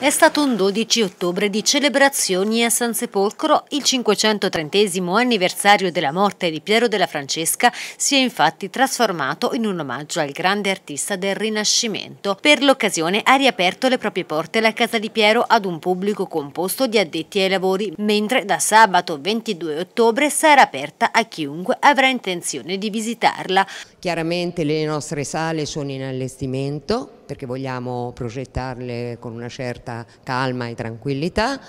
È stato un 12 ottobre di celebrazioni a San Sepolcro. Il 530 anniversario della morte di Piero della Francesca si è infatti trasformato in un omaggio al grande artista del Rinascimento. Per l'occasione ha riaperto le proprie porte la Casa di Piero ad un pubblico composto di addetti ai lavori, mentre da sabato 22 ottobre sarà aperta a chiunque avrà intenzione di visitarla. Chiaramente le nostre sale sono in allestimento perché vogliamo progettare farle con una certa calma e tranquillità.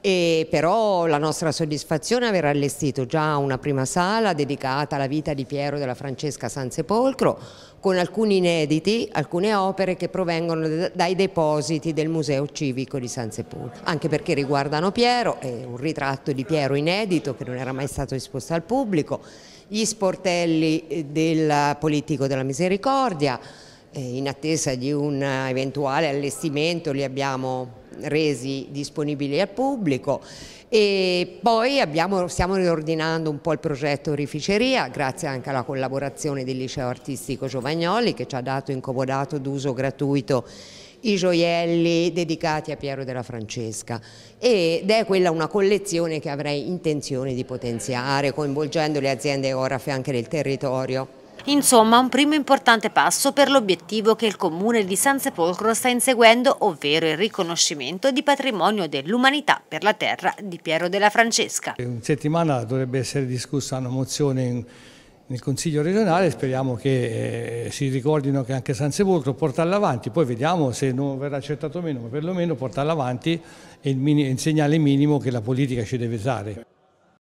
E però la nostra soddisfazione è aver allestito già una prima sala dedicata alla vita di Piero della Francesca Sansepolcro con alcuni inediti, alcune opere che provengono dai depositi del Museo Civico di Sansepolcro anche perché riguardano Piero, è un ritratto di Piero inedito che non era mai stato esposto al pubblico, gli sportelli eh, del politico della misericordia, eh, in attesa di un eventuale allestimento li abbiamo resi disponibili al pubblico e poi abbiamo, stiamo riordinando un po' il progetto Rificeria grazie anche alla collaborazione del liceo artistico Giovagnoli che ci ha dato in comodato d'uso gratuito i gioielli dedicati a Piero della Francesca ed è quella una collezione che avrei intenzione di potenziare coinvolgendo le aziende orafe anche del territorio. Insomma, un primo importante passo per l'obiettivo che il Comune di San Sepolcro sta inseguendo, ovvero il riconoscimento di patrimonio dell'umanità per la terra di Piero della Francesca. In settimana dovrebbe essere discussa una mozione in, nel Consiglio regionale, speriamo che eh, si ricordino che anche San Sepolcro portarla avanti, poi vediamo se non verrà accettato o meno, ma perlomeno portarla avanti il, è il segnale minimo che la politica ci deve dare.